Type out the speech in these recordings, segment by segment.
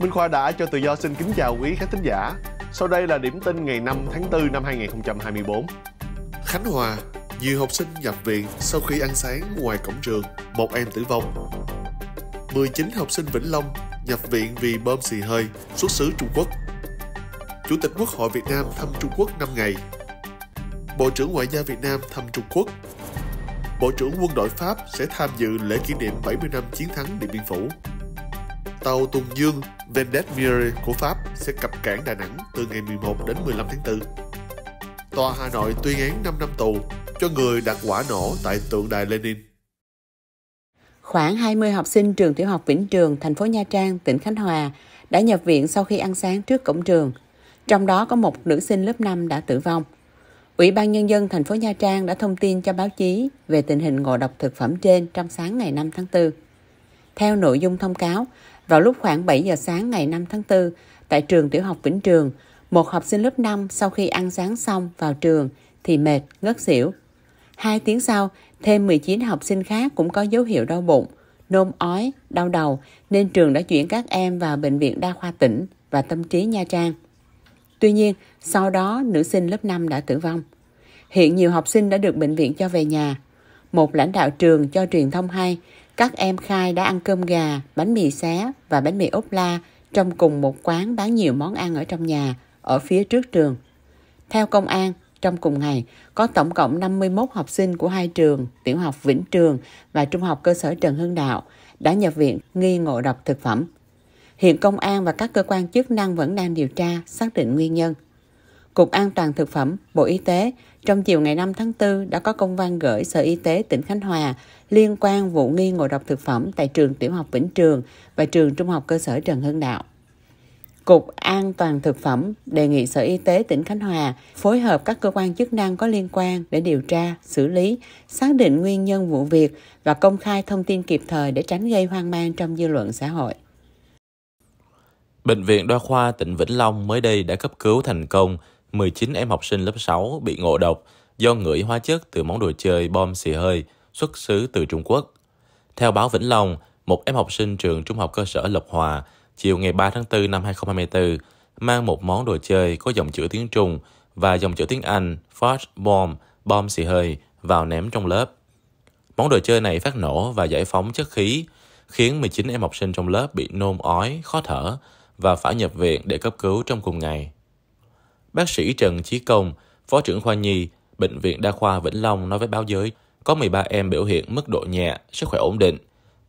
Minh Khoa đã cho tự do xin kính chào quý khán thính giả. Sau đây là điểm tin ngày 5 tháng 4 năm 2024. Khánh Hòa, nhiều học sinh nhập viện sau khi ăn sáng ngoài cổng trường, một em tử vong. 19 học sinh Vĩnh Long nhập viện vì bơm xì hơi xuất xứ Trung Quốc. Chủ tịch Quốc hội Việt Nam thăm Trung Quốc 5 ngày. Bộ trưởng Ngoại giao Việt Nam thăm Trung Quốc. Bộ trưởng quân đội Pháp sẽ tham dự lễ kỷ niệm 70 năm chiến thắng Điện Biên Phủ. Tàu Tùng Dương Vendette của Pháp sẽ cập cảng Đà Nẵng từ ngày 11 đến 15 tháng 4. Tòa Hà Nội tuyên án 5 năm tù cho người đặt quả nổ tại tượng đài Lenin. Khoảng 20 học sinh trường tiểu học Vĩnh Trường, thành phố Nha Trang, tỉnh Khánh Hòa đã nhập viện sau khi ăn sáng trước cổng trường. Trong đó có một nữ sinh lớp 5 đã tử vong. Ủy ban Nhân dân thành phố Nha Trang đã thông tin cho báo chí về tình hình ngộ độc thực phẩm trên trong sáng ngày 5 tháng 4. Theo nội dung thông cáo, vào lúc khoảng 7 giờ sáng ngày 5 tháng 4, tại trường tiểu học Vĩnh Trường, một học sinh lớp 5 sau khi ăn sáng xong vào trường thì mệt, ngất xỉu. Hai tiếng sau, thêm 19 học sinh khác cũng có dấu hiệu đau bụng, nôn ói, đau đầu nên trường đã chuyển các em vào Bệnh viện Đa khoa tỉnh và Tâm trí Nha Trang. Tuy nhiên, sau đó nữ sinh lớp 5 đã tử vong. Hiện nhiều học sinh đã được bệnh viện cho về nhà. Một lãnh đạo trường cho truyền thông hay các em khai đã ăn cơm gà, bánh mì xé và bánh mì ốp la trong cùng một quán bán nhiều món ăn ở trong nhà, ở phía trước trường. Theo công an, trong cùng ngày, có tổng cộng 51 học sinh của hai trường, tiểu học Vĩnh Trường và trung học cơ sở Trần Hưng Đạo, đã nhập viện nghi ngộ độc thực phẩm. Hiện công an và các cơ quan chức năng vẫn đang điều tra, xác định nguyên nhân. Cục An toàn Thực phẩm, Bộ Y tế trong chiều ngày 5 tháng 4 đã có công văn gửi Sở Y tế tỉnh Khánh Hòa liên quan vụ nghi ngộ độc thực phẩm tại trường tiểu học Vĩnh Trường và trường trung học cơ sở Trần Hưng Đạo. Cục An toàn Thực phẩm đề nghị Sở Y tế tỉnh Khánh Hòa phối hợp các cơ quan chức năng có liên quan để điều tra, xử lý, xác định nguyên nhân vụ việc và công khai thông tin kịp thời để tránh gây hoang mang trong dư luận xã hội. Bệnh viện Đa khoa tỉnh Vĩnh Long mới đây đã cấp cứu thành công 19 em học sinh lớp 6 bị ngộ độc do ngửi hóa chất từ món đồ chơi bom xì hơi xuất xứ từ Trung Quốc. Theo báo Vĩnh Long, một em học sinh trường trung học cơ sở Lộc Hòa chiều ngày 3 tháng 4 năm 2024 mang một món đồ chơi có dòng chữ tiếng Trung và dòng chữ tiếng Anh Fart Bomb, bom xì hơi, vào ném trong lớp. Món đồ chơi này phát nổ và giải phóng chất khí, khiến 19 em học sinh trong lớp bị nôn ói, khó thở và phải nhập viện để cấp cứu trong cùng ngày. Bác sĩ Trần Chí Công, Phó trưởng khoa nhi, Bệnh viện Đa khoa Vĩnh Long nói với báo giới, có 13 em biểu hiện mức độ nhẹ, sức khỏe ổn định.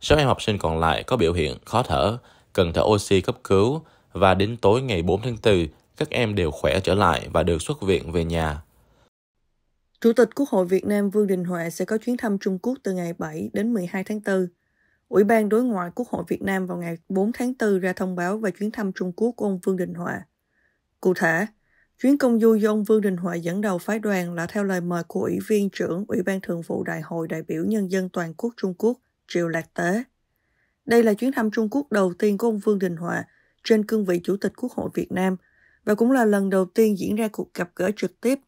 6 em học sinh còn lại có biểu hiện khó thở, cần thở oxy cấp cứu và đến tối ngày 4 tháng 4, các em đều khỏe trở lại và được xuất viện về nhà. Chủ tịch Quốc hội Việt Nam Vương Đình Huệ sẽ có chuyến thăm Trung Quốc từ ngày 7 đến 12 tháng 4. Ủy ban đối ngoại Quốc hội Việt Nam vào ngày 4 tháng 4 ra thông báo về chuyến thăm Trung Quốc của ông Vương Đình Huệ. Cụ thể, Chuyến công du do ông Vương Đình Huệ dẫn đầu phái đoàn là theo lời mời của Ủy viên trưởng Ủy ban Thường vụ Đại hội đại biểu Nhân dân Toàn quốc Trung Quốc, Triệu Lạc Tế. Đây là chuyến thăm Trung Quốc đầu tiên của ông Vương Đình Huệ trên cương vị Chủ tịch Quốc hội Việt Nam và cũng là lần đầu tiên diễn ra cuộc gặp gỡ trực tiếp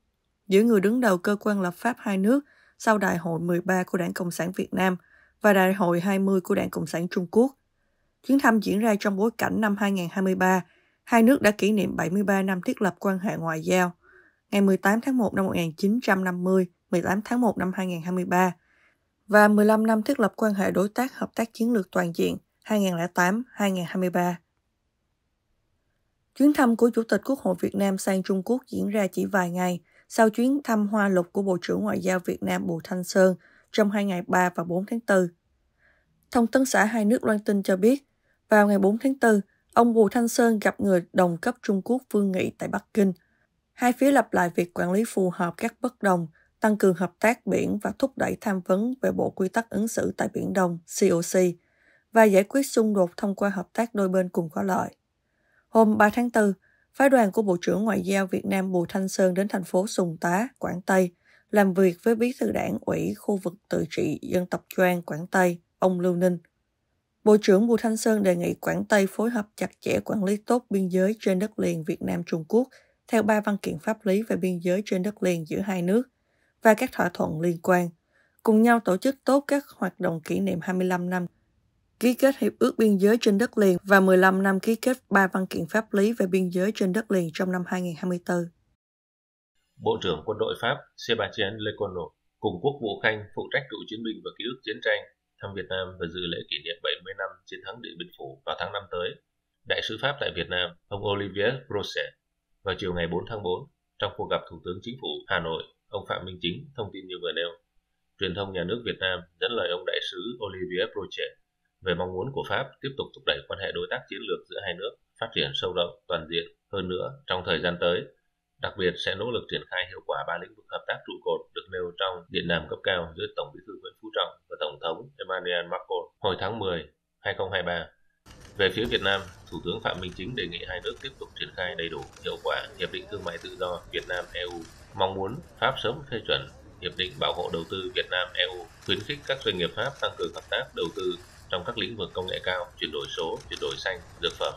giữa người đứng đầu cơ quan lập pháp hai nước sau Đại hội 13 của Đảng Cộng sản Việt Nam và Đại hội 20 của Đảng Cộng sản Trung Quốc. Chuyến thăm diễn ra trong bối cảnh năm 2023 hai nước đã kỷ niệm 73 năm thiết lập quan hệ ngoại giao, ngày 18 tháng 1 năm 1950, 18 tháng 1 năm 2023, và 15 năm thiết lập quan hệ đối tác hợp tác chiến lược toàn diện 2008-2023. Chuyến thăm của Chủ tịch Quốc hội Việt Nam sang Trung Quốc diễn ra chỉ vài ngày sau chuyến thăm hoa lục của Bộ trưởng Ngoại giao Việt Nam Bùi Thanh Sơn trong hai ngày 3 và 4 tháng 4. Thông tấn xã hai nước loan tin cho biết, vào ngày 4 tháng 4, Ông Bùi Thanh Sơn gặp người đồng cấp Trung Quốc Vương Nghị tại Bắc Kinh. Hai phía lập lại việc quản lý phù hợp các bất đồng, tăng cường hợp tác biển và thúc đẩy tham vấn về Bộ Quy tắc ứng xử tại Biển Đông COC và giải quyết xung đột thông qua hợp tác đôi bên cùng có lợi. Hôm 3 tháng 4, phái đoàn của Bộ trưởng Ngoại giao Việt Nam Bùi Thanh Sơn đến thành phố Sùng Tá, Quảng Tây, làm việc với bí thư đảng ủy khu vực tự trị dân tộc Choang, Quảng Tây, ông Lưu Ninh – Bộ trưởng Bùi Thanh Sơn đề nghị Quảng Tây phối hợp chặt chẽ quản lý tốt biên giới trên đất liền Việt Nam-Trung Quốc theo ba văn kiện pháp lý về biên giới trên đất liền giữa hai nước và các thỏa thuận liên quan, cùng nhau tổ chức tốt các hoạt động kỷ niệm 25 năm ký kết hiệp ước biên giới trên đất liền và 15 năm ký kết ba văn kiện pháp lý về biên giới trên đất liền trong năm 2024. Bộ trưởng quân đội Pháp Sébastien Lecornu cùng quốc vụ khanh phụ trách cựu chiến binh và ký ức chiến tranh thăm Việt Nam và dự lễ kỷ niệm 70 năm chiến thắng Điện Biên Phủ vào tháng 5 tới. Đại sứ Pháp tại Việt Nam, ông Olivier Brosset, vào chiều ngày 4 tháng 4, trong cuộc gặp Thủ tướng Chính phủ Hà Nội, ông Phạm Minh Chính thông tin như vừa nêu. Truyền thông nhà nước Việt Nam dẫn lời ông đại sứ Olivier Brochet về mong muốn của Pháp tiếp tục thúc đẩy quan hệ đối tác chiến lược giữa hai nước phát triển sâu rộng, toàn diện hơn nữa trong thời gian tới – Đặc biệt sẽ nỗ lực triển khai hiệu quả ba lĩnh vực hợp tác trụ cột được nêu trong điện đàm cấp cao giữa Tổng Bí thư Nguyễn Phú Trọng và Tổng thống Emmanuel Macron hồi tháng 10, 2023. Về phía Việt Nam, Thủ tướng Phạm Minh Chính đề nghị hai nước tiếp tục triển khai đầy đủ hiệu quả Hiệp định Thương mại Tự do Việt Nam EU, mong muốn Pháp sớm phê chuẩn Hiệp định Bảo hộ Đầu tư Việt Nam EU, khuyến khích các doanh nghiệp Pháp tăng cường hợp tác đầu tư trong các lĩnh vực công nghệ cao, chuyển đổi số, chuyển đổi xanh, dược phẩm,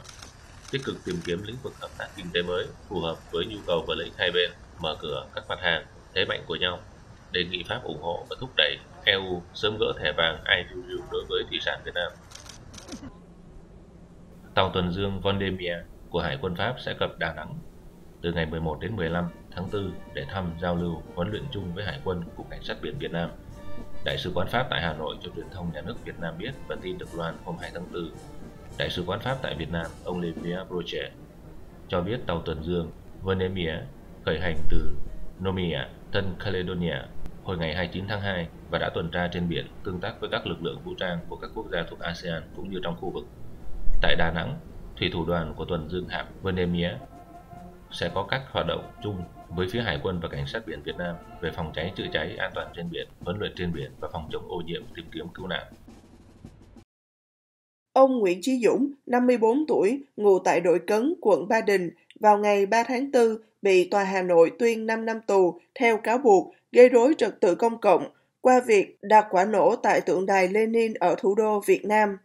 tích cực tìm kiếm lĩnh vực hợp tác kinh tế mới phù hợp với nhu cầu và lợi ích hai bên, mở cửa các mặt hàng, thế mạnh của nhau. Đề nghị Pháp ủng hộ và thúc đẩy EU sớm gỡ thẻ vàng IUU đối với thủy sản Việt Nam. Tàu tuần dương Vendemia của Hải quân Pháp sẽ cập Đà Nẵng từ ngày 11 đến 15 tháng 4 để thăm, giao lưu, huấn luyện chung với Hải quân Cục Cảnh sát biển Việt Nam. Đại sứ quán Pháp tại Hà Nội cho truyền thông nhà nước Việt Nam biết và tin được loan hôm 2 tháng 4 Đại sứ quán Pháp tại Việt Nam, ông Lê Pierre Brocher, cho biết tàu tuần dương Venemia khởi hành từ Nomia, Tân Caledonia hồi ngày 29 tháng 2 và đã tuần tra trên biển, tương tác với các lực lượng vũ trang của các quốc gia thuộc ASEAN cũng như trong khu vực. Tại Đà Nẵng, thủy thủ đoàn của tuần dương hạm Venemia sẽ có các hoạt động chung với phía Hải quân và Cảnh sát biển Việt Nam về phòng cháy chữa cháy, an toàn trên biển, huấn luyện trên biển và phòng chống ô nhiễm, tìm kiếm cứu nạn. Ông Nguyễn Chí Dũng, 54 tuổi, ngụ tại đội cấn quận Ba Đình, vào ngày 3 tháng 4 bị tòa Hà Nội tuyên 5 năm tù theo cáo buộc gây rối trật tự công cộng qua việc đặt quả nổ tại tượng đài Lenin ở thủ đô Việt Nam.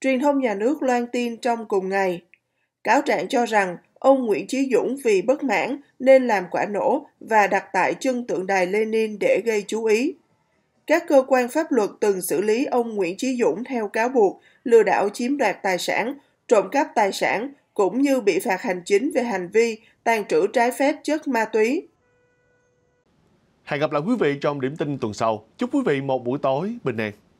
Truyền thông nhà nước loan tin trong cùng ngày. Cáo trạng cho rằng ông Nguyễn Chí Dũng vì bất mãn nên làm quả nổ và đặt tại chân tượng đài Lenin để gây chú ý. Các cơ quan pháp luật từng xử lý ông Nguyễn Chí Dũng theo cáo buộc lừa đảo chiếm đoạt tài sản, trộm cắp tài sản, cũng như bị phạt hành chính về hành vi tàn trữ trái phép chất ma túy. Hẹn gặp lại quý vị trong điểm tin tuần sau. Chúc quý vị một buổi tối bình an.